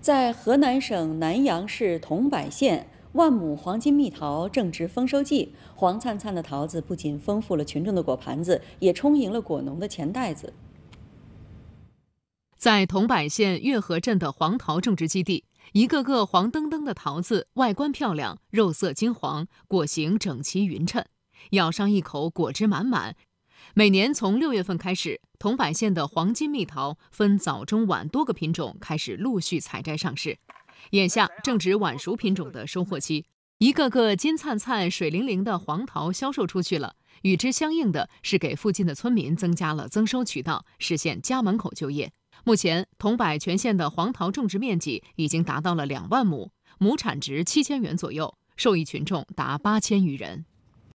在河南省南阳市桐柏县，万亩黄金蜜桃正值丰收季，黄灿灿的桃子不仅丰富了群众的果盘子，也充盈了果农的钱袋子。在桐柏县月河镇的黄桃种植基地，一个个黄澄澄的桃子外观漂亮，肉色金黄，果形整齐匀称，咬上一口，果汁满满。每年从六月份开始，桐柏县的黄金蜜桃分早、中、晚多个品种开始陆续采摘上市。眼下正值晚熟品种的收获期，一个个金灿灿、水灵灵的黄桃销售出去了。与之相应的是，给附近的村民增加了增收渠道，实现家门口就业。目前，桐柏全县的黄桃种植面积已经达到了两万亩，亩产值七千元左右，受益群众达八千余人。